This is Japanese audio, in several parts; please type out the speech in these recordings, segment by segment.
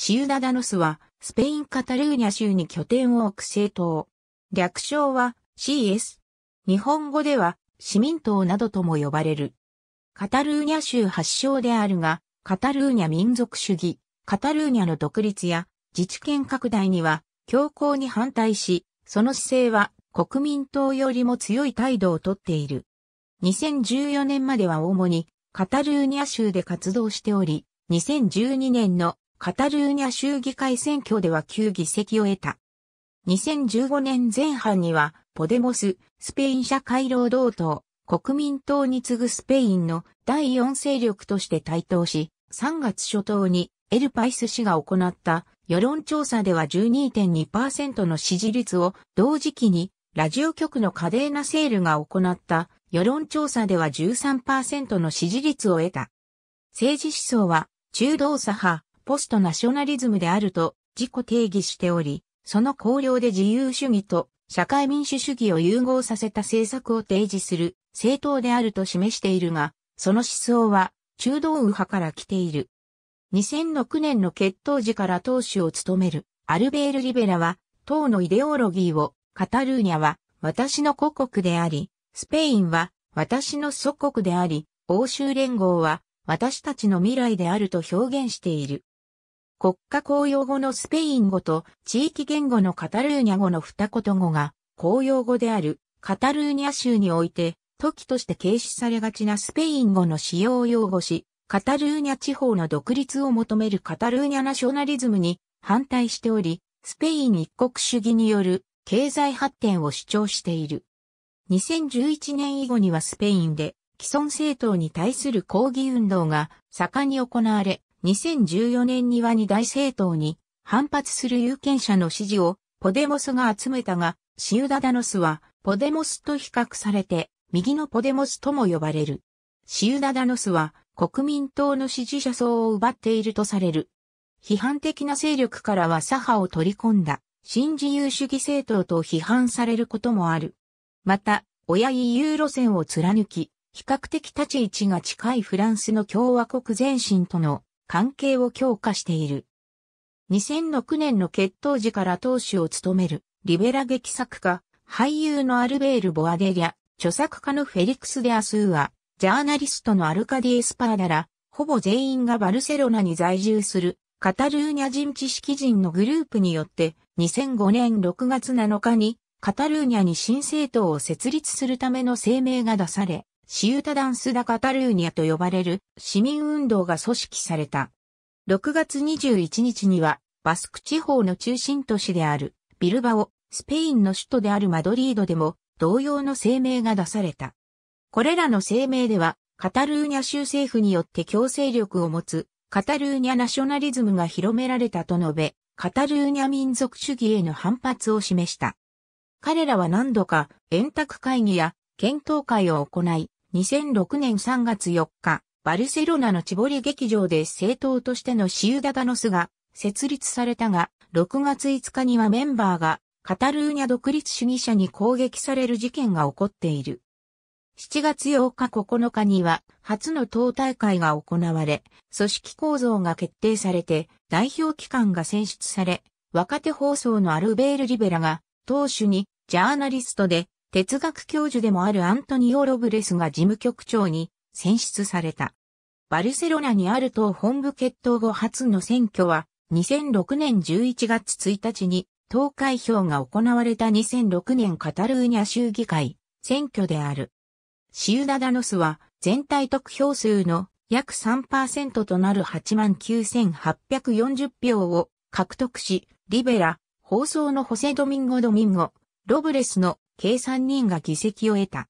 シウダダノスは、スペイン・カタルーニャ州に拠点を置く政党。略称は CS。日本語では、市民党などとも呼ばれる。カタルーニャ州発祥であるが、カタルーニャ民族主義、カタルーニャの独立や自治権拡大には強硬に反対し、その姿勢は国民党よりも強い態度をとっている。2014年までは主にカタルーニャ州で活動しており、2012年のカタルーニャ州議会選挙では9議席を得た。2015年前半には、ポデモス、スペイン社会労働党、国民党に次ぐスペインの第4勢力として台頭し、3月初頭にエルパイス氏が行った世論調査では12.2%の支持率を同時期にラジオ局のカデーナセールが行った世論調査では13%の支持率を得た。政治思想は中道左派、ポストナショナリズムであると自己定義しており、その考慮で自由主義と社会民主主義を融合させた政策を提示する政党であると示しているが、その思想は中道右派から来ている。2006年の決闘時から党首を務めるアルベール・リベラは、党のイデオロギーを、カタルーニャは私の故国であり、スペインは私の祖国であり、欧州連合は私たちの未来であると表現している。国家公用語のスペイン語と地域言語のカタルーニャ語の二言語が公用語であるカタルーニャ州において時として軽視されがちなスペイン語の使用用語し、カタルーニャ地方の独立を求めるカタルーニャナショナリズムに反対しており、スペイン一国主義による経済発展を主張している。2011年以後にはスペインで既存政党に対する抗議運動が盛んに行われ、2014年には二大政党に反発する有権者の支持をポデモスが集めたが、シウダダノスはポデモスと比較されて右のポデモスとも呼ばれる。シウダダノスは国民党の支持者層を奪っているとされる。批判的な勢力からは左派を取り込んだ新自由主義政党と批判されることもある。また、親 EU 路線を貫き、比較的立ち位置が近いフランスの共和国前進との関係を強化している。2006年の決闘時から党首を務めるリベラ劇作家、俳優のアルベール・ボアデリャ、著作家のフェリクス・デ・アスーア、ジャーナリストのアルカディ・エスパーダら、ほぼ全員がバルセロナに在住するカタルーニャ人知識人のグループによって2005年6月7日にカタルーニャに新政党を設立するための声明が出され、シウタダンス・ダ・カタルーニャと呼ばれる市民運動が組織された。6月21日には、バスク地方の中心都市であるビルバオ、スペインの首都であるマドリードでも同様の声明が出された。これらの声明では、カタルーニャ州政府によって強制力を持つカタルーニャナショナリズムが広められたと述べ、カタルーニャ民族主義への反発を示した。彼らは何度か円卓会議や検討会を行い、2006年3月4日、バルセロナのチボリ劇場で政党としてのシウダダノスが設立されたが、6月5日にはメンバーがカタルーニャ独立主義者に攻撃される事件が起こっている。7月8日9日には初の党大会が行われ、組織構造が決定されて代表機関が選出され、若手放送のアルベール・リベラが党首にジャーナリストで哲学教授でもあるアントニオ・ロブレスが事務局長に選出された。バルセロナにある党本部決闘後初の選挙は、2006年11月1日に投開票が行われた2006年カタルーニャ州議会選挙である。シウダダノスは全体得票数の約3%となる89,840票を獲得し、リベラ、放送のホセドミンゴドミンゴ、ロブレスの計3人が議席を得た。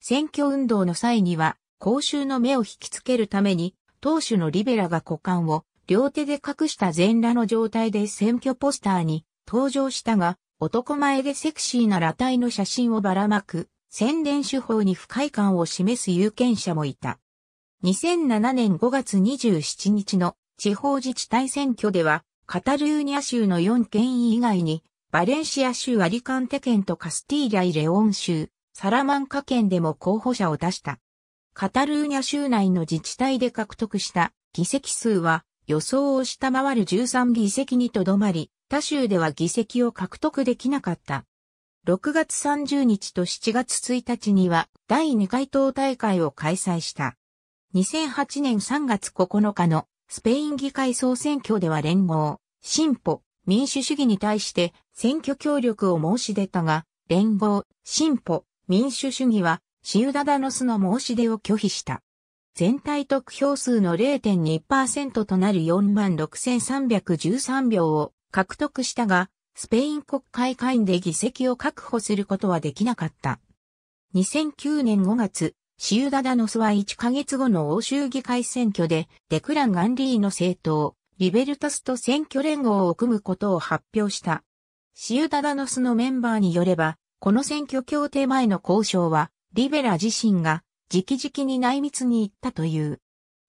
選挙運動の際には、公衆の目を引きつけるために、党首のリベラが股間を両手で隠した全裸の状態で選挙ポスターに登場したが、男前でセクシーな裸体の写真をばらまく、宣伝手法に不快感を示す有権者もいた。2007年5月27日の地方自治体選挙では、カタルーニャ州の4県以外にバレンシア州アリカンテ県とカスティーリャイ・レオン州、サラマンカ県でも候補者を出した。カタルーニャ州内の自治体で獲得した議席数は予想を下回る13議席にとどまり、他州では議席を獲得できなかった。6月30日と7月1日には第2回党大会を開催した。2008年3月9日のスペイン議会総選挙では連合、進歩、民主主義に対して選挙協力を申し出たが、連合、進歩、民主主義は、シウダダノスの申し出を拒否した。全体得票数の0.2%となる46,313票を獲得したが、スペイン国会会員で議席を確保することはできなかった。2009年5月、シウダダノスは1ヶ月後の欧州議会選挙でデクラン・ガンリーの政党、リベルタスと選挙連合を組むことを発表した。シウダダノスのメンバーによれば、この選挙協定前の交渉は、リベラ自身が直々に内密に行ったという。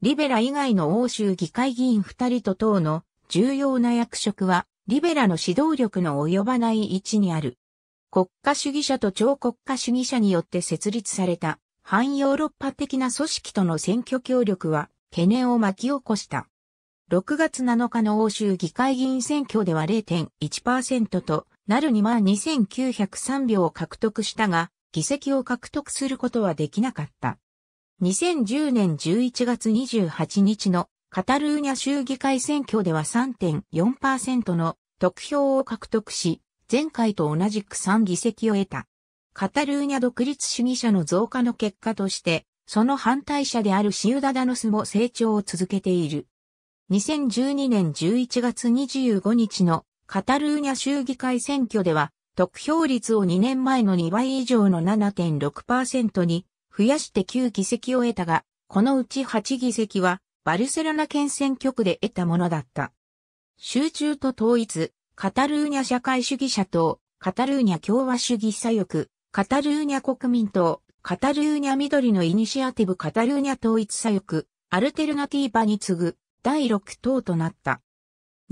リベラ以外の欧州議会議員二人と党の重要な役職は、リベラの指導力の及ばない位置にある。国家主義者と超国家主義者によって設立された、反ヨーロッパ的な組織との選挙協力は、懸念を巻き起こした。6月7日の欧州議会議員選挙では0.1%となる22,903票を獲得したが、議席を獲得することはできなかった。2010年11月28日のカタルーニャ州議会選挙では3.4%の得票を獲得し、前回と同じく3議席を得た。カタルーニャ独立主義者の増加の結果として、その反対者であるシウダダノスも成長を続けている。2012年11月25日のカタルーニャ州議会選挙では、得票率を2年前の2倍以上の7.6%に増やして9議席を得たが、このうち8議席はバルセロナ県選挙区で得たものだった。集中と統一、カタルーニャ社会主義者党、カタルーニャ共和主義左翼、カタルーニャ国民党、カタルーニャ緑のイニシアティブカタルーニャ統一左翼、アルテルナティーバに次ぐ第6党となった。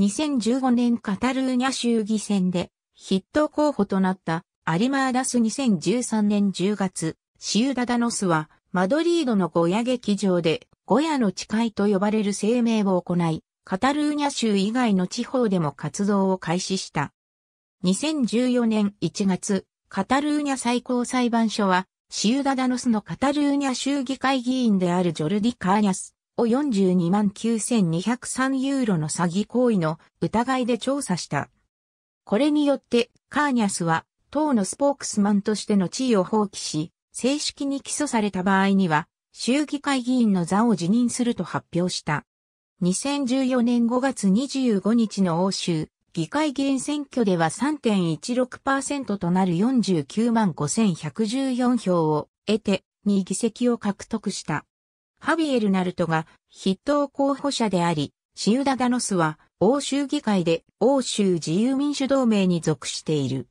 2015年カタルーニャ州議選で筆頭候補となったアリマーダス2013年10月、シウダダノスはマドリードのゴヤ劇場でゴヤの誓いと呼ばれる声明を行い、カタルーニャ州以外の地方でも活動を開始した。2014年1月、カタルーニャ最高裁判所はシウダダノスのカタルーニャ州議会議員であるジョルディ・カーニャスを42万9203ユーロの詐欺行為の疑いで調査した。これによってカーニャスは党のスポークスマンとしての地位を放棄し、正式に起訴された場合には、衆議会議員の座を辞任すると発表した。2014年5月25日の欧州、議会議員選挙では3.16%となる49万5114票を得て、2議席を獲得した。ハビエル・ナルトが筆頭候補者であり、シウダダノスは欧州議会で欧州自由民主同盟に属している。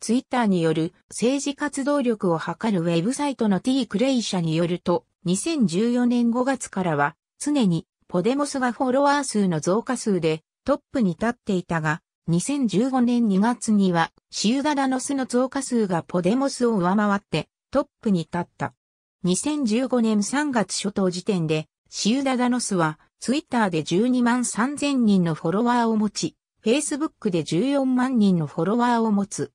ツイッターによる政治活動力を図るウェブサイトの T クレイ社によると、2014年5月からは常にポデモスがフォロワー数の増加数でトップに立っていたが、2015年2月にはシウダダノスの増加数がポデモスを上回ってトップに立った。2015年3月初頭時点で、シウダダノスは、ツイッターで12万3000人のフォロワーを持ち、フェイスブックで14万人のフォロワーを持つ。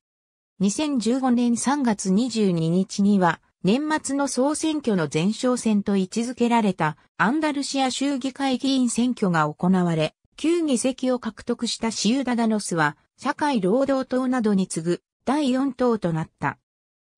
2015年3月22日には、年末の総選挙の前哨戦と位置づけられたアンダルシア州議会議員選挙が行われ、9議席を獲得したシウダダノスは、社会労働党などに次ぐ第4党となった。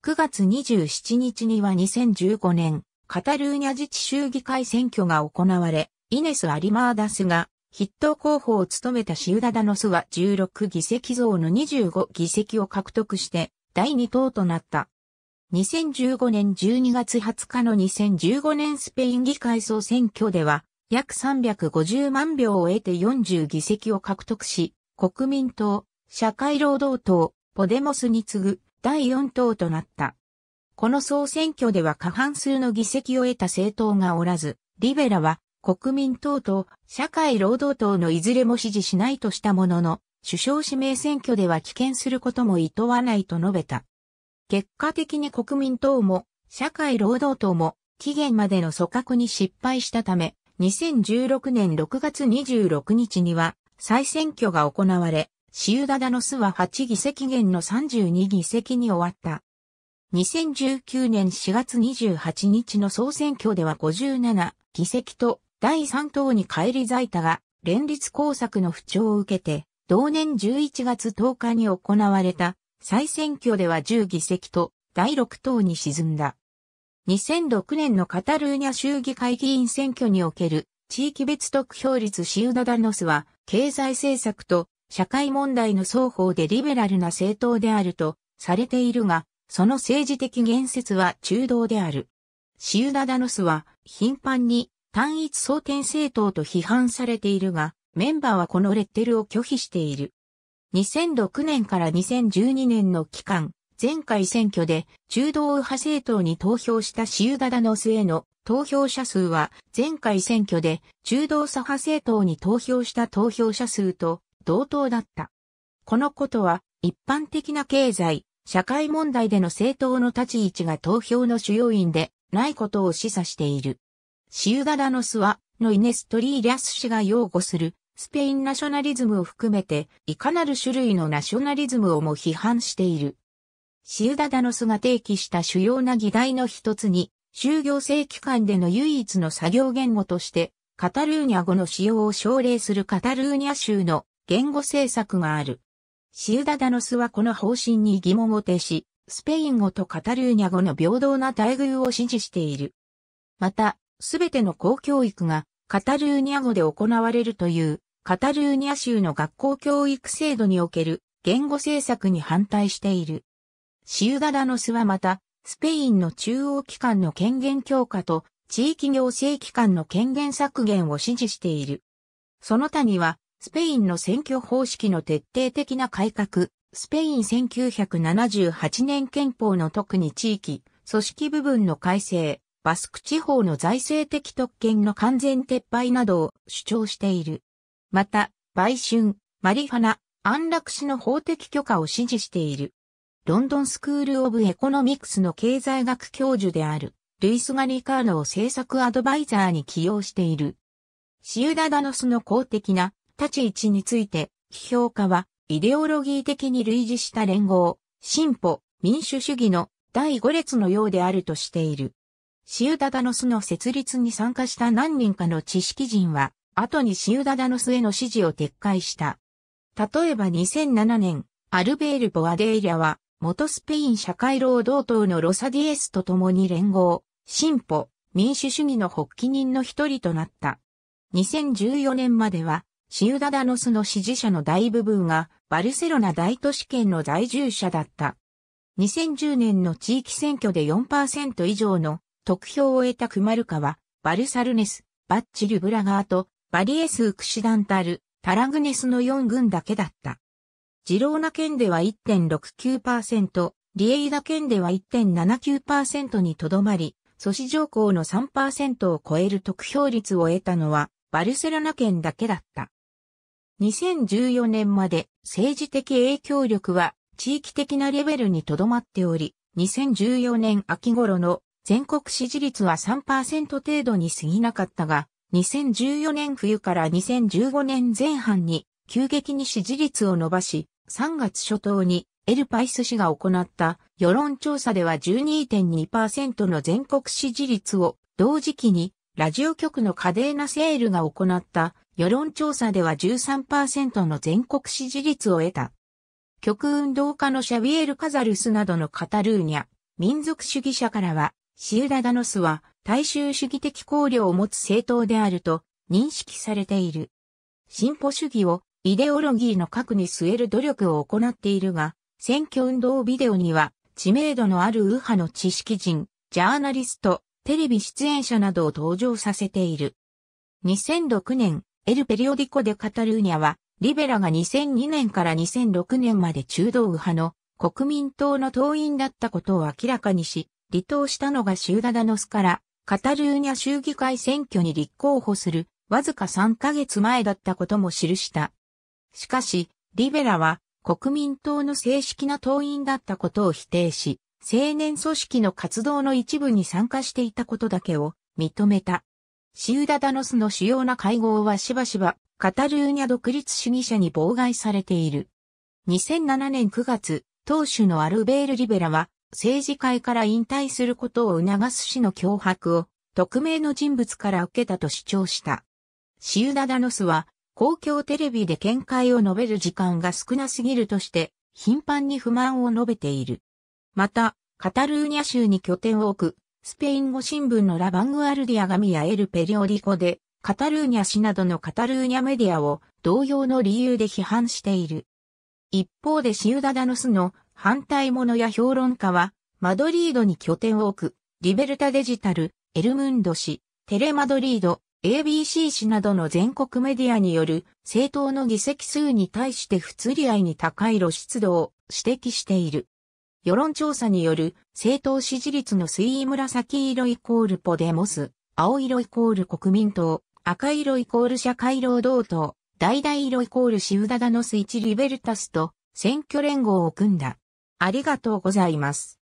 9月27日には2015年、カタルーニャ自治州議会選挙が行われ、イネス・アリマーダスが筆頭候補を務めたシウダダノスは16議席増の25議席を獲得して第2党となった。2015年12月20日の2015年スペイン議会総選挙では約350万票を得て40議席を獲得し、国民党、社会労働党、ポデモスに次ぐ第4党となった。この総選挙では過半数の議席を得た政党がおらず、リベラは国民党と社会労働党のいずれも支持しないとしたものの、首相指名選挙では棄権することも厭わないと述べた。結果的に国民党も社会労働党も期限までの組閣に失敗したため、2016年6月26日には再選挙が行われ、シウダダノスは8議席減の32議席に終わった。2019年4月28日の総選挙では57議席と第3党に返り咲いたが、連立工作の不調を受けて、同年11月10日に行われた再選挙では10議席と第6党に沈んだ。2006年のカタルーニャ州議会議員選挙における地域別得票率シウダダノスは経済政策と社会問題の双方でリベラルな政党であるとされているが、その政治的言説は中道である。シウダダノスは頻繁に単一争点政党と批判されているが、メンバーはこのレッテルを拒否している。2006年から2012年の期間、前回選挙で中道右派政党に投票したシウダダノスへの投票者数は前回選挙で中道左派政党に投票した投票者数と同等だった。このことは、一般的な経済、社会問題での政党の立ち位置が投票の主要因でないことを示唆している。シウダダノスは、のイネストリーリャス氏が擁護する、スペインナショナリズムを含めて、いかなる種類のナショナリズムをも批判している。シウダダノスが提起した主要な議題の一つに、就業制期間での唯一の作業言語として、カタルーニャ語の使用を奨励するカタルーニャ州の言語政策がある。シウダダノスはこの方針に疑問を呈し、スペイン語とカタルーニャ語の平等な待遇を支持している。また、すべての公教育がカタルーニャ語で行われるというカタルーニャ州の学校教育制度における言語政策に反対している。シウダダノスはまた、スペインの中央機関の権限強化と地域行政機関の権限削減を支持している。その他には、スペインの選挙方式の徹底的な改革、スペイン1978年憲法の特に地域、組織部分の改正、バスク地方の財政的特権の完全撤廃などを主張している。また、売春、マリファナ、安楽死の法的許可を支持している。ロンドンスクール・オブ・エコノミクスの経済学教授である、ルイス・ガリカーノを政策アドバイザーに起用している。シウダダノスの公的な立ち位置について、批評家は、イデオロギー的に類似した連合、進歩、民主主義の第5列のようであるとしている。シウダダノスの設立に参加した何人かの知識人は、後にシウダダノスへの支持を撤回した。例えば2007年、アルベール・ボアデイリャは、元スペイン社会労働党のロサディエスと共に連合、進歩、民主主義の発起人の一人となった。2014年までは、シウダダノスの支持者の大部分がバルセロナ大都市圏の在住者だった。2010年の地域選挙で4%以上の得票を得たクマルカは、バルサルネス、バッチルブラガーと、バリエスウクシダンタル、タラグネスの4軍だけだった。ジローナ県では1.69%、リエイダ県では1.79%にとどまり、阻止条項の3%を超える得票率を得たのは、バルセロナ県だけだった。2014年まで政治的影響力は地域的なレベルにとどまっており、2014年秋頃の全国支持率は3%程度に過ぎなかったが、2014年冬から2015年前半に急激に支持率を伸ばし、3月初頭にエルパイス氏が行った世論調査では12.2%の全国支持率を同時期にラジオ局のカデーナセールが行った世論調査では13%の全国支持率を得た。極運動家のシャビエル・カザルスなどのカタルーニャ、民族主義者からは、シウダダノスは大衆主義的考慮を持つ政党であると認識されている。進歩主義をイデオロギーの核に据える努力を行っているが、選挙運動ビデオには知名度のある右派の知識人、ジャーナリスト、テレビ出演者などを登場させている。2006年、エル・ペリオディコ・デ・カタルーニャは、リベラが2002年から2006年まで中道右派の国民党の党員だったことを明らかにし、離党したのがシューダダノスから、カタルーニャ衆議会選挙に立候補する、わずか3ヶ月前だったことも記した。しかし、リベラは国民党の正式な党員だったことを否定し、青年組織の活動の一部に参加していたことだけを認めた。シウダダノスの主要な会合はしばしば、カタルーニャ独立主義者に妨害されている。2007年9月、当主のアルベール・リベラは、政治界から引退することを促す氏の脅迫を、匿名の人物から受けたと主張した。シウダダノスは、公共テレビで見解を述べる時間が少なすぎるとして、頻繁に不満を述べている。また、カタルーニャ州に拠点を置く、スペイン語新聞のラバングアルディアガミやエルペリオリコで、カタルーニャ市などのカタルーニャメディアを同様の理由で批判している。一方でシウダダノスの反対者や評論家は、マドリードに拠点を置く、リベルタデジタル、エルムンド氏、テレマドリード、ABC 氏などの全国メディアによる政党の議席数に対して不釣り合いに高い露出度を指摘している。世論調査による政党支持率の水移紫色イコールポデモス、青色イコール国民党、赤色イコール社会労働党、橙色イコールシウダダノス1リベルタスと選挙連合を組んだ。ありがとうございます。